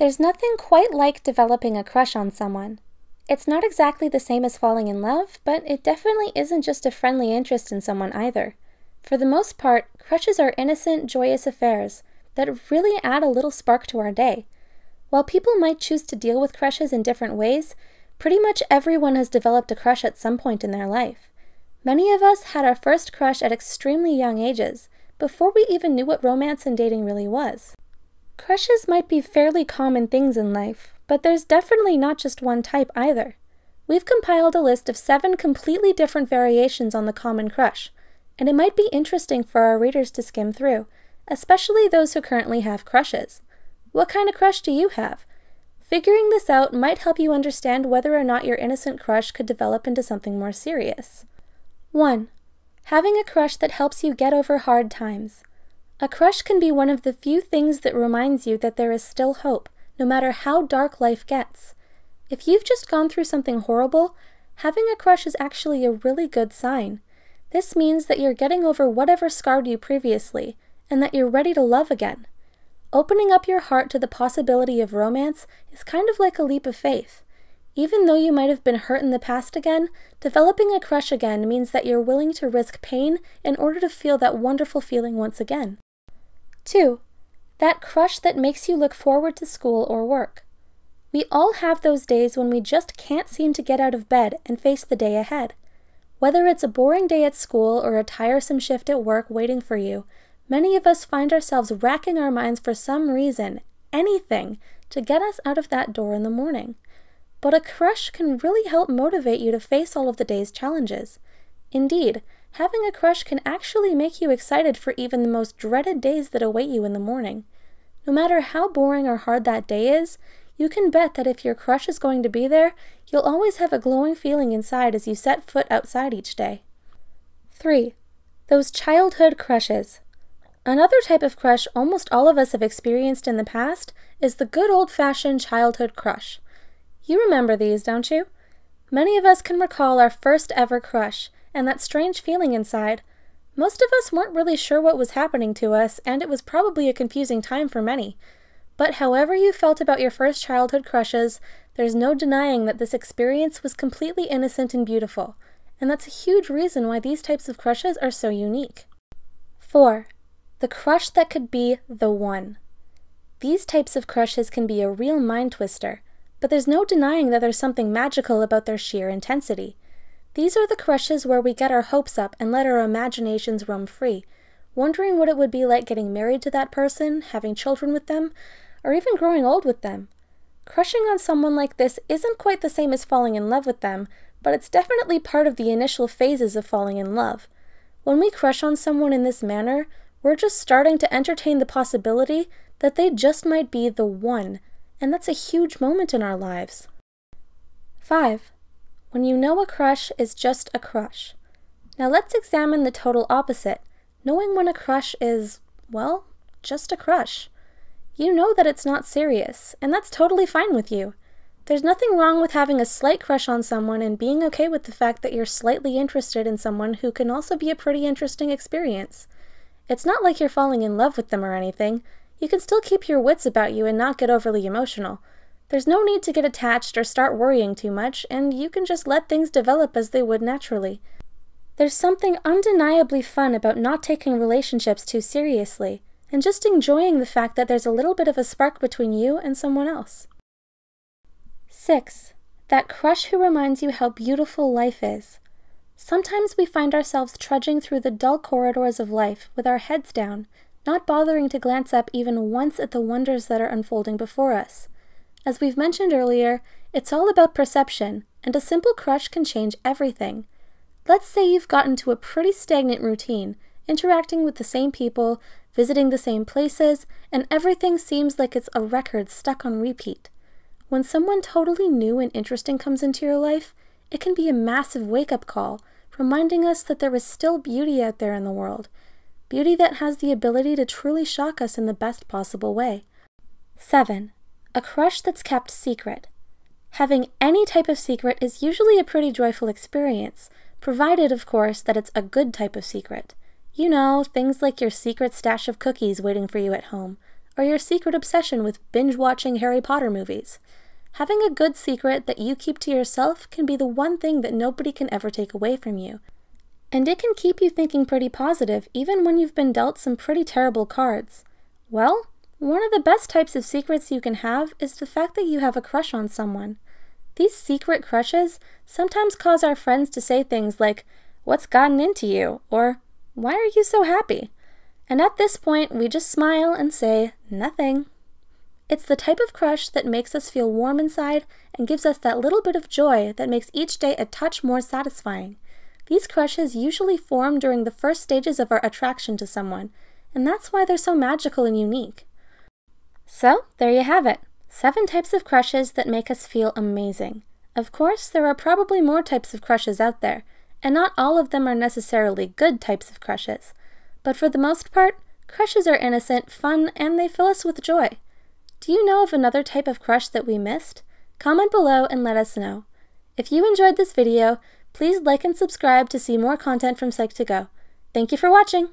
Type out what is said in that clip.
There's nothing quite like developing a crush on someone. It's not exactly the same as falling in love, but it definitely isn't just a friendly interest in someone either. For the most part, crushes are innocent, joyous affairs that really add a little spark to our day. While people might choose to deal with crushes in different ways, pretty much everyone has developed a crush at some point in their life. Many of us had our first crush at extremely young ages, before we even knew what romance and dating really was. Crushes might be fairly common things in life, but there's definitely not just one type either. We've compiled a list of seven completely different variations on the common crush, and it might be interesting for our readers to skim through, especially those who currently have crushes. What kind of crush do you have? Figuring this out might help you understand whether or not your innocent crush could develop into something more serious. 1. Having a crush that helps you get over hard times. A crush can be one of the few things that reminds you that there is still hope, no matter how dark life gets. If you've just gone through something horrible, having a crush is actually a really good sign. This means that you're getting over whatever scarred you previously, and that you're ready to love again. Opening up your heart to the possibility of romance is kind of like a leap of faith. Even though you might have been hurt in the past again, developing a crush again means that you're willing to risk pain in order to feel that wonderful feeling once again. 2. That crush that makes you look forward to school or work. We all have those days when we just can't seem to get out of bed and face the day ahead. Whether it's a boring day at school or a tiresome shift at work waiting for you, many of us find ourselves racking our minds for some reason, anything, to get us out of that door in the morning. But a crush can really help motivate you to face all of the day's challenges. Indeed, having a crush can actually make you excited for even the most dreaded days that await you in the morning. No matter how boring or hard that day is, you can bet that if your crush is going to be there, you'll always have a glowing feeling inside as you set foot outside each day. 3. Those childhood crushes. Another type of crush almost all of us have experienced in the past is the good old fashioned childhood crush. You remember these, don't you? Many of us can recall our first ever crush, and that strange feeling inside. Most of us weren't really sure what was happening to us, and it was probably a confusing time for many. But however you felt about your first childhood crushes, there's no denying that this experience was completely innocent and beautiful, and that's a huge reason why these types of crushes are so unique. 4. The crush that could be the one. These types of crushes can be a real mind twister, but there's no denying that there's something magical about their sheer intensity. These are the crushes where we get our hopes up and let our imaginations roam free, wondering what it would be like getting married to that person, having children with them, or even growing old with them. Crushing on someone like this isn't quite the same as falling in love with them, but it's definitely part of the initial phases of falling in love. When we crush on someone in this manner, we're just starting to entertain the possibility that they just might be the one, and that's a huge moment in our lives. 5 when you know a crush is just a crush. Now let's examine the total opposite, knowing when a crush is, well, just a crush. You know that it's not serious, and that's totally fine with you. There's nothing wrong with having a slight crush on someone and being okay with the fact that you're slightly interested in someone who can also be a pretty interesting experience. It's not like you're falling in love with them or anything. You can still keep your wits about you and not get overly emotional. There's no need to get attached or start worrying too much, and you can just let things develop as they would naturally. There's something undeniably fun about not taking relationships too seriously, and just enjoying the fact that there's a little bit of a spark between you and someone else. 6. That crush who reminds you how beautiful life is. Sometimes we find ourselves trudging through the dull corridors of life with our heads down, not bothering to glance up even once at the wonders that are unfolding before us. As we've mentioned earlier, it's all about perception, and a simple crush can change everything. Let's say you've gotten to a pretty stagnant routine, interacting with the same people, visiting the same places, and everything seems like it's a record stuck on repeat. When someone totally new and interesting comes into your life, it can be a massive wake up call, reminding us that there is still beauty out there in the world, beauty that has the ability to truly shock us in the best possible way. 7. A crush that's kept secret. Having any type of secret is usually a pretty joyful experience, provided, of course, that it's a good type of secret. You know, things like your secret stash of cookies waiting for you at home, or your secret obsession with binge watching Harry Potter movies. Having a good secret that you keep to yourself can be the one thing that nobody can ever take away from you. And it can keep you thinking pretty positive even when you've been dealt some pretty terrible cards. Well, one of the best types of secrets you can have is the fact that you have a crush on someone. These secret crushes sometimes cause our friends to say things like, What's gotten into you? or Why are you so happy? And at this point, we just smile and say, Nothing. It's the type of crush that makes us feel warm inside and gives us that little bit of joy that makes each day a touch more satisfying. These crushes usually form during the first stages of our attraction to someone, and that's why they're so magical and unique. So, there you have it seven types of crushes that make us feel amazing. Of course, there are probably more types of crushes out there, and not all of them are necessarily good types of crushes. But for the most part, crushes are innocent, fun, and they fill us with joy. Do you know of another type of crush that we missed? Comment below and let us know. If you enjoyed this video, please like and subscribe to see more content from Psych2Go. Thank you for watching!